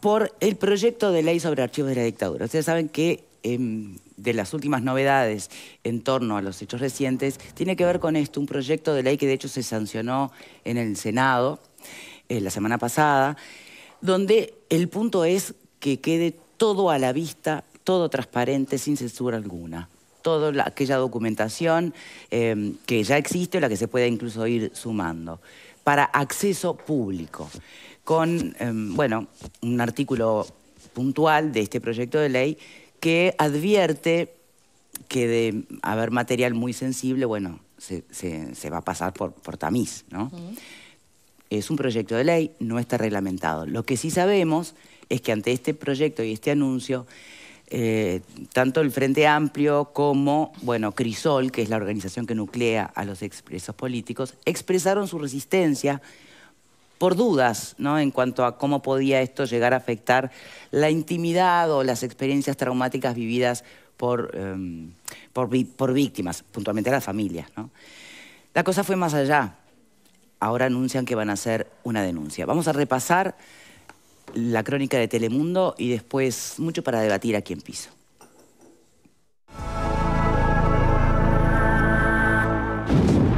por el proyecto de ley sobre archivos de la dictadura. Ustedes saben que em, de las últimas novedades en torno a los hechos recientes tiene que ver con esto, un proyecto de ley que de hecho se sancionó en el Senado eh, la semana pasada, donde el punto es que quede todo a la vista, todo transparente, sin censura alguna toda aquella documentación em, que ya existe o la que se pueda incluso ir sumando para acceso público, con em, bueno, un artículo puntual de este proyecto de ley que advierte que de haber material muy sensible, bueno, se, va a pasar por, tamiz, ¿no? Es un proyecto de ley, no está reglamentado. Lo que sí sabemos es que ante este proyecto y este anuncio, eh, tanto el Frente Amplio como, bueno, Crisol, que es la organización que nuclea a los expresos políticos, expresaron su resistencia por dudas, En cuanto a cómo podía esto llegar a afectar la intimidad o las experiencias traumáticas vividas por, em, víctimas, puntualmente a las familias, La cosa fue más allá. Ahora anuncian que van a hacer una denuncia. Vamos a repasar la crónica de Telemundo y después mucho para debatir aquí en piso.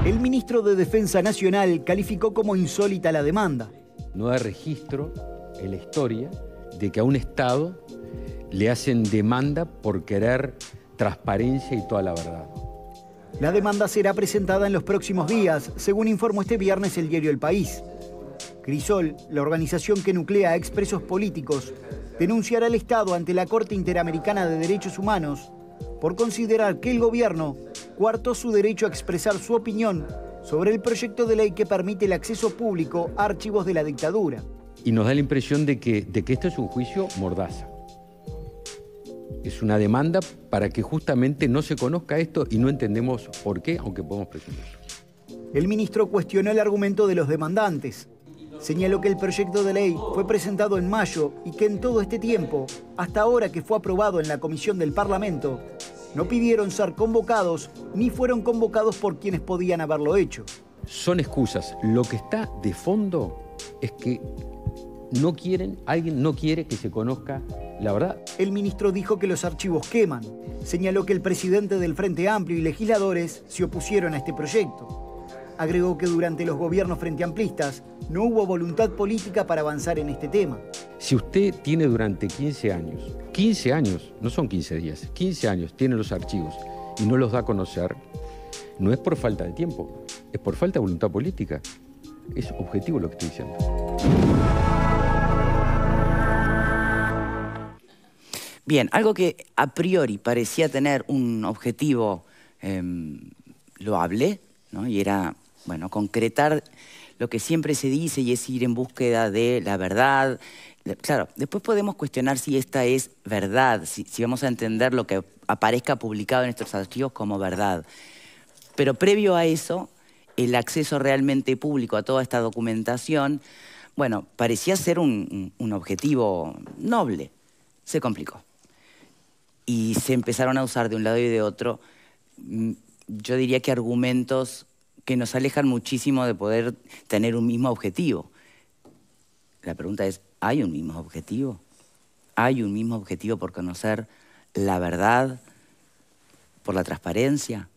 El ministro de Defensa Nacional calificó como insólita la demanda. No hay registro en la historia de que a un Estado le hacen demanda por querer transparencia y toda la verdad. La demanda será presentada en los próximos días, según informó este viernes el diario El País. Crisol, la organización que nuclea a expresos políticos, denunciará al Estado ante la Corte Interamericana de Derechos Humanos por considerar que el gobierno cuartó su derecho a expresar su opinión sobre el proyecto de ley que permite el acceso público a archivos de la dictadura. Y nos da la impresión de que, de que esto es un juicio mordaza. Es una demanda para que justamente no se conozca esto y no entendemos por qué, aunque podemos presumirlo. El ministro cuestionó el argumento de los demandantes, Señaló que el proyecto de ley fue presentado en mayo y que en todo este tiempo, hasta ahora que fue aprobado en la comisión del Parlamento, no pidieron ser convocados ni fueron convocados por quienes podían haberlo hecho. Son excusas. Lo que está de fondo es que no quieren, alguien no quiere que se conozca la verdad. El ministro dijo que los archivos queman. Señaló que el presidente del Frente Amplio y legisladores se opusieron a este proyecto agregó que durante los gobiernos frente amplistas no hubo voluntad política para avanzar en este tema. Si usted tiene durante 15 años, 15 años, no son 15 días, 15 años tiene los archivos y no los da a conocer, no es por falta de tiempo, es por falta de voluntad política. Es objetivo lo que estoy diciendo. Bien, algo que a priori parecía tener un objetivo em, loable, ¿no? y era bueno, concretar lo que siempre se dice y es ir en búsqueda de la verdad. Claro, después podemos cuestionar si esta es verdad, si, vamos a entender lo que aparezca publicado en estos archivos como verdad. Pero previo a eso, el acceso realmente público a toda esta documentación, bueno, parecía ser un objetivo noble. Se complicó. Y se empezaron a usar de un lado y de otro, mm, yo diría que argumentos que nos alejan muchísimo de poder tener un mismo objetivo. La pregunta es, ¿hay un mismo objetivo? ¿Hay un mismo objetivo por conocer la verdad, por la transparencia?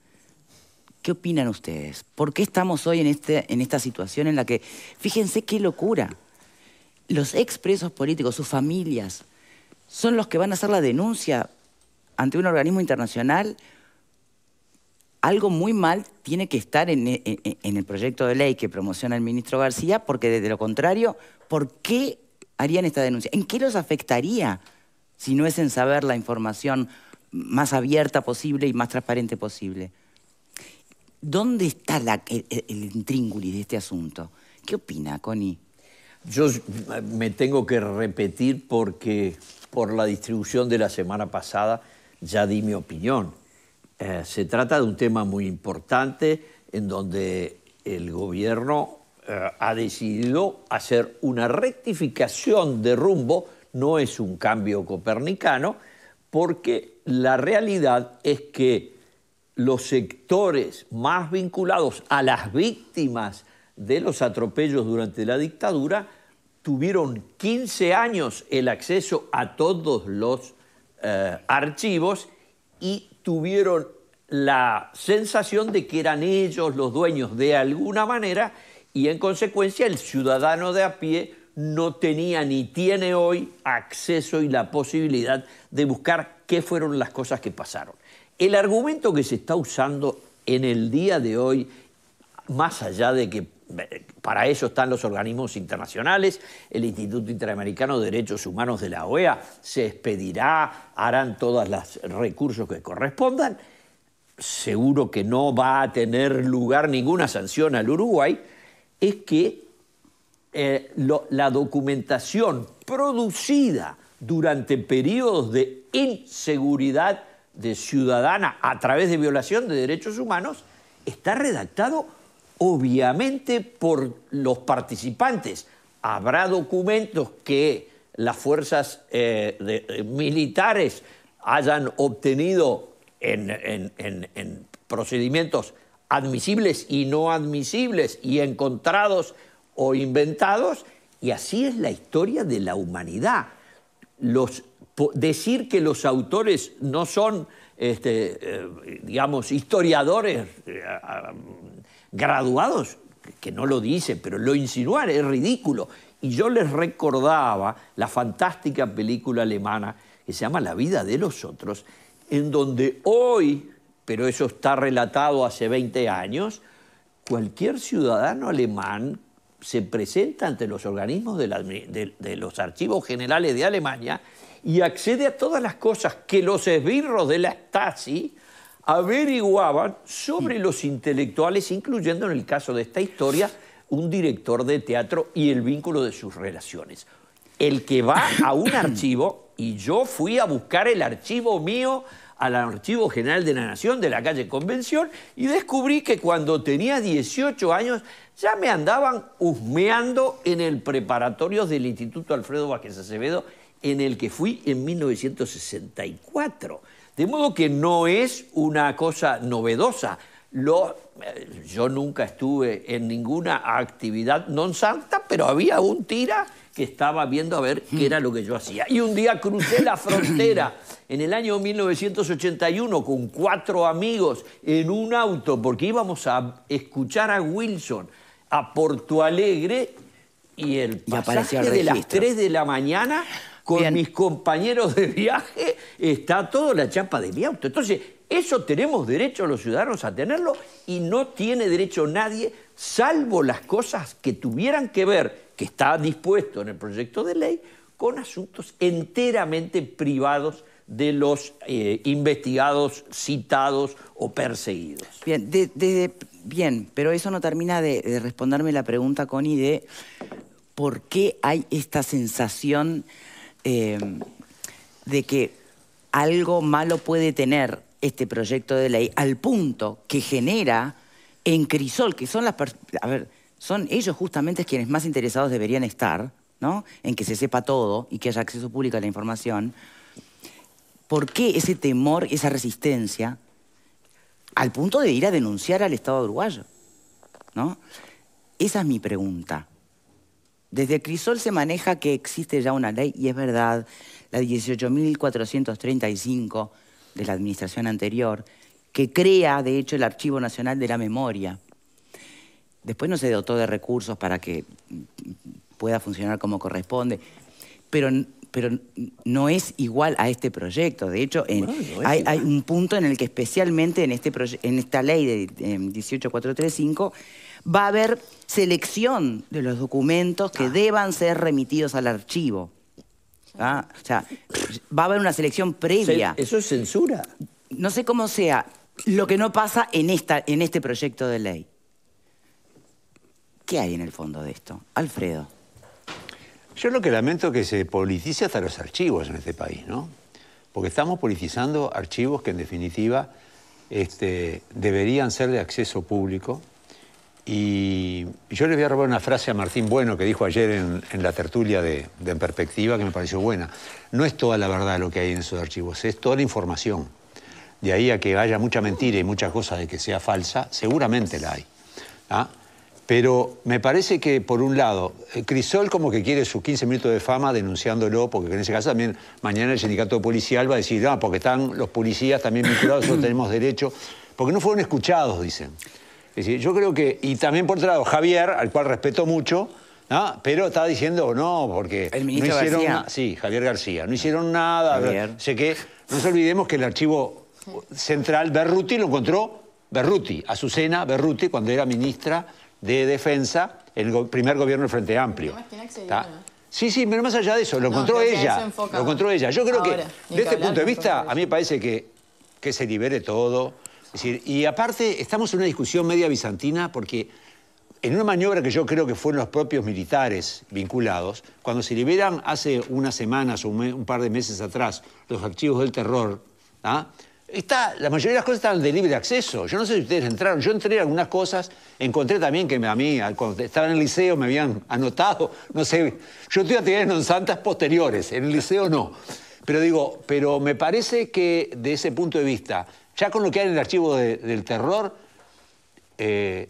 ¿Qué opinan ustedes? ¿Por qué estamos hoy en, este, en esta situación en la que, fíjense qué locura, los expresos políticos, sus familias, son los que van a hacer la denuncia ante un organismo internacional algo muy mal tiene que estar en, el proyecto de ley que promociona el ministro García, porque desde lo contrario, ¿por qué harían esta denuncia? ¿En qué los afectaría si no es en saber la información más abierta posible y más transparente posible? ¿Dónde está el, el intríngulis de este asunto? ¿Qué opina, Connie? Yo me tengo que repetir porque por la distribución de la semana pasada ya di mi opinión eh, se trata de un tema muy importante en donde el gobierno eh, ha decidido hacer una rectificación de rumbo, no es un cambio copernicano, porque la realidad es que los sectores más vinculados a las víctimas de los atropellos durante la dictadura tuvieron 15 años el acceso a todos los eh, archivos y tuvieron la sensación de que eran ellos los dueños de alguna manera y en consecuencia el ciudadano de a pie no tenía ni tiene hoy acceso y la posibilidad de buscar qué fueron las cosas que pasaron. El argumento que se está usando en el día de hoy, más allá de que para eso están los organismos internacionales, el Instituto Interamericano de Derechos Humanos de la OEA se expedirá, harán todos los recursos que correspondan. Seguro que no va a tener lugar ninguna sanción al Uruguay, es que eh, la documentación producida durante periodos de inseguridad de ciudadana a través de violación de derechos humanos está redactado obviamente por los participantes. Habrá documentos que las fuerzas eh, eh, militares hayan obtenido en, procedimientos admisibles y no admisibles y encontrados o inventados, y así es la historia de la humanidad. decir que los autores no son, este, eh, digamos, historiadores ah, graduados, que no lo dice, pero lo insinuar es ridículo. Y yo les recordaba la fantástica película alemana que se llama La vida de los otros, en donde hoy, pero eso está relatado hace 20 años, cualquier ciudadano alemán se presenta ante los organismos de, de, los archivos generales de Alemania y accede a todas las cosas que los esbirros de la Stasi averiguaban sobre los intelectuales, incluyendo en el caso de esta historia, un director de teatro y el vínculo de sus relaciones. El que va a un archivo, y yo fui a buscar el archivo mío al Archivo General de la Nación de la calle Convención y descubrí que cuando tenía 18 años ya me andaban husmeando en el preparatorio del Instituto Alfredo Vázquez Acevedo en el que fui en 1964. De modo que no es una cosa novedosa. Eh, yo nunca estuve en ninguna actividad non santa, pero había un tira que estaba viendo a ver qué era lo que yo hacía. Y un día crucé la frontera en el año 1981 con cuatro amigos en un auto, porque íbamos a escuchar a Wilson a Porto Alegre y el pasaje de las 3 de la mañana con mis compañeros de viaje, está toda la chapa de mi auto. Entonces, eso tenemos derecho los ciudadanos a tenerlo y no tiene derecho nadie, salvo las cosas que tuvieran que ver, que está dispuesto en el proyecto de ley, con asuntos enteramente privados de los eh, investigados, citados o perseguidos. Bien, bien, pero eso no termina de, de responderme la pregunta, Connie, de por qué hay esta sensación Em, de que algo malo puede tener este proyecto de ley al punto que genera en Crisol, que son las ver, son ellos justamente quienes más interesados deberían estar, ¿no? En que se sepa todo y que haya acceso público a la información. ¿Por qué ese temor, esa resistencia, al punto de ir a denunciar al Estado uruguayo? ¿No? Esa es mi pregunta. Desde Crisol se maneja que existe ya una ley, y es verdad, la 18.435 de la administración anterior, que crea, de hecho, el Archivo Nacional de la Memoria. Después no se dotó de recursos para que pueda funcionar como corresponde, pero, pero no es igual a este proyecto. De hecho, hay, un punto en el que especialmente en, este en esta ley de 18435 va a haber selección de los documentos que ah. deban ser remitidos al archivo. ¿Ah? O sea, va a haber una selección previa. ¿Eso es censura? No sé cómo sea. Lo que no pasa en, esta, en este proyecto de ley. ¿Qué hay en el fondo de esto? Alfredo. Yo lo que lamento es que se politice hasta los archivos en este país, ¿no? Porque estamos politizando archivos que en definitiva este, deberían ser de acceso público, y yo les voy a robar una frase a Martín Bueno que dijo ayer en, la tertulia de, En Perspectiva que me pareció buena. No es toda la verdad lo que hay en esos archivos, es toda la información. De ahí a que haya mucha mentira y muchas cosas de que sea falsa, seguramente la hay. ¿ah? Pero me parece que, por un lado, eh, Crisol como que quiere sus 15 minutos de fama denunciándolo, porque en ese caso también mañana el sindicato policial va a decir, ah, porque están los policías también vinculados, nosotros tenemos derecho, porque no fueron escuchados, dicen yo creo que, y también por otro lado, Javier, al cual respeto mucho, pero estaba diciendo no, porque el ministro no hicieron sí, Javier García, no hicieron nada. Javier. Sé que no nos olvidemos que el archivo central Berruti lo encontró Berruti, Azucena Berruti, cuando era ministra de Defensa en el primer gobierno del Frente Amplio. Sí, sí, pero más allá de eso, lo encontró ella. Lo encontró ella. Yo creo que, desde este punto de vista, a mí me parece que, que se libere todo, y aparte, estamos en una discusión media bizantina porque en una maniobra que yo creo que fueron los propios militares vinculados, cuando se liberan hace unas semanas o un, par de meses atrás los archivos del terror, ¿ah? Está, la mayoría de las cosas estaban de libre acceso. Yo no sé si ustedes entraron. Yo entré en algunas cosas, encontré también que a mí, cuando estaba en el liceo, me habían anotado. No sé, yo estoy atendiendo en Santas posteriores, en el liceo no. Pero digo, pero me parece que de ese punto de vista, ya con lo que hay en el archivo del terror, eh,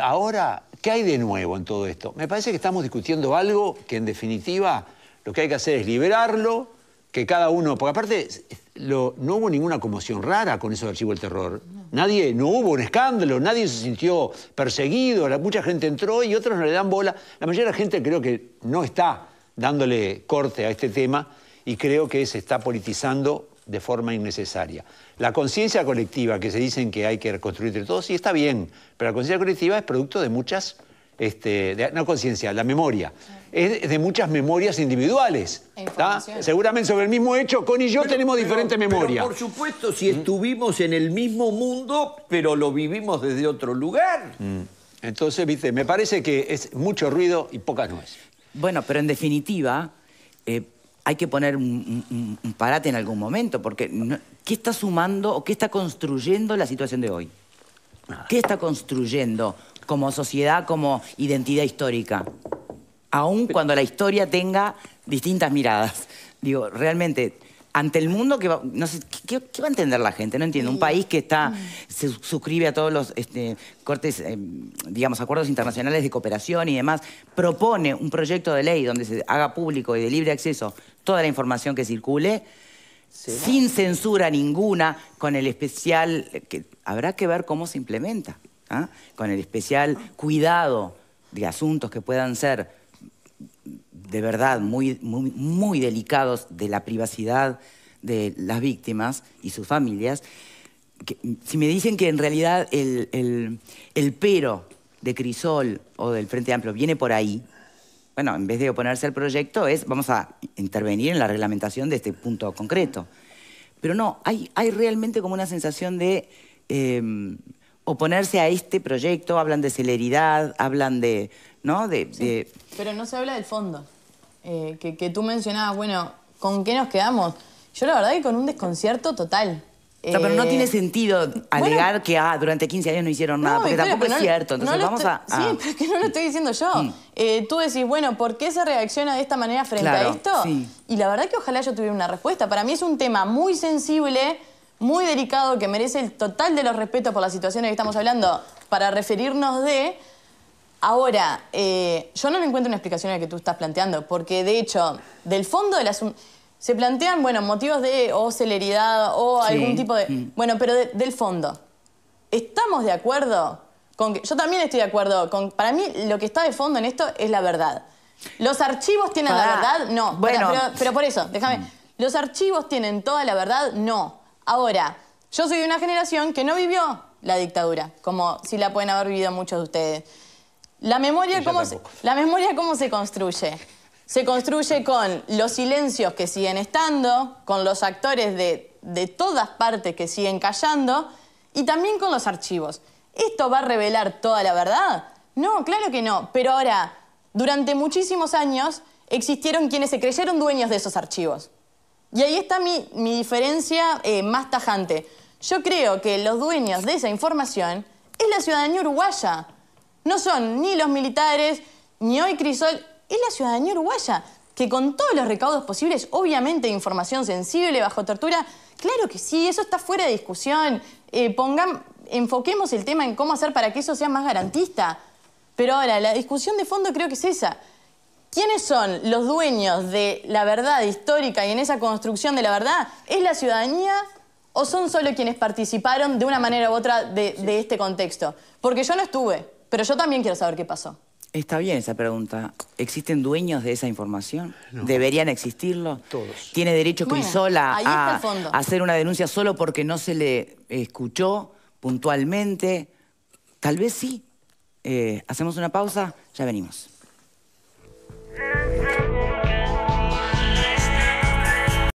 ahora, ¿qué hay de nuevo en todo esto? Me parece que estamos discutiendo algo que en definitiva lo que hay que hacer es liberarlo, que cada uno, porque aparte no hubo ninguna conmoción rara con eso archivo del terror. Nadie, no hubo un escándalo, nadie se sintió perseguido, mucha gente entró y otros no le dan bola. La mayoría de la gente creo que no está dándole corte a este tema y creo que se está politizando de forma innecesaria. La conciencia colectiva que se dicen que hay que reconstruir entre todos, sí está bien, pero la conciencia colectiva es producto de muchas, este, de, no conciencia, la memoria. Es de muchas memorias individuales. E Seguramente sobre el mismo hecho, con y yo tenemos diferentes memorias. por supuesto, si mm. estuvimos en el mismo mundo, pero lo vivimos desde otro lugar. Mm. Entonces, viste, me parece que es mucho ruido y poca nueces. Bueno, pero en definitiva, eh, hay que poner un, parate en algún momento, porque ¿qué está sumando o qué está construyendo la situación de hoy? ¿Qué está construyendo como sociedad, como identidad histórica? Aún cuando la historia tenga distintas miradas. Digo, realmente ante el mundo que ¿qué, va a entender la gente? No entiendo. Un país que está, mm. se suscribe a todos los este, cortes, eh, digamos, acuerdos internacionales de cooperación y demás, propone un proyecto de ley donde se haga público y de libre acceso toda la información que circule. sin censura ninguna, con el especial, eh, que habrá que ver cómo se implementa, ¿ah? con el especial ah. cuidado de asuntos que puedan ser de verdad muy, muy, delicados de la privacidad de las víctimas y sus familias, si me dicen que en realidad el, pero de Crisol o del Frente Amplio viene por ahí, bueno, en vez de oponerse al proyecto es vamos a intervenir en la reglamentación de este punto concreto. Pero no, hay, hay realmente como una sensación de em, oponerse a este proyecto, hablan de celeridad, hablan de... ¿no? de... Pero no se habla del fondo. Eh, que, tú mencionabas, bueno, ¿con qué nos quedamos? Yo la verdad que con un desconcierto total. pero no eh, tiene sentido alegar que ah, durante 15 años no hicieron nada, porque tampoco es cierto. Entonces vamos a, ah. Sí, pero que no lo estoy diciendo yo. Mm. Eh, tú decís, bueno, ¿por qué se reacciona de esta manera frente a esto? Y la verdad que ojalá yo tuviera una respuesta. Para mí es un tema muy sensible, muy delicado, que merece el total de los respetos por las situaciones que estamos hablando para referirnos de. Ahora, eh, yo no me encuentro una explicación a la que tú estás planteando, porque de hecho, del fondo del asunto. Se plantean, bueno, motivos de o celeridad o algún tipo de. Mm. Bueno, pero del fondo. ¿Estamos de acuerdo con que.? Yo también estoy de acuerdo Para mí, lo que está de fondo en esto es la verdad. ¿Los archivos tienen la verdad? No. Pero, por eso, déjame. Mm. ¿Los archivos tienen toda la verdad? No. Ahora, yo soy de una generación que no vivió la dictadura, como si la pueden haber vivido muchos de ustedes. La memoria, cómo se, la memoria, ¿cómo se construye? Se construye con los silencios que siguen estando, con los actores de, de todas partes que siguen callando y también con los archivos. ¿Esto va a revelar toda la verdad? No, claro que no. Pero ahora, durante muchísimos años existieron quienes se creyeron dueños de esos archivos. Y ahí está mi, diferencia eh, más tajante. Yo creo que los dueños de esa información es la ciudadanía uruguaya no son ni los militares, ni hoy Crisol, es la ciudadanía uruguaya, que con todos los recaudos posibles, obviamente información sensible, bajo tortura, claro que sí, eso está fuera de discusión. Eh, pongan, enfoquemos el tema en cómo hacer para que eso sea más garantista. Pero ahora, la discusión de fondo creo que es esa. ¿Quiénes son los dueños de la verdad histórica y en esa construcción de la verdad? ¿Es la ciudadanía o son solo quienes participaron de una manera u otra de, de este contexto? Porque yo no estuve. Pero yo también quiero saber qué pasó. Está bien esa pregunta. ¿Existen dueños de esa información? ¿Deberían existirlo? Todos. ¿Tiene derecho Crisola a, hacer una denuncia solo porque no se le escuchó puntualmente? Tal vez sí. Eh, Hacemos una pausa, ya venimos.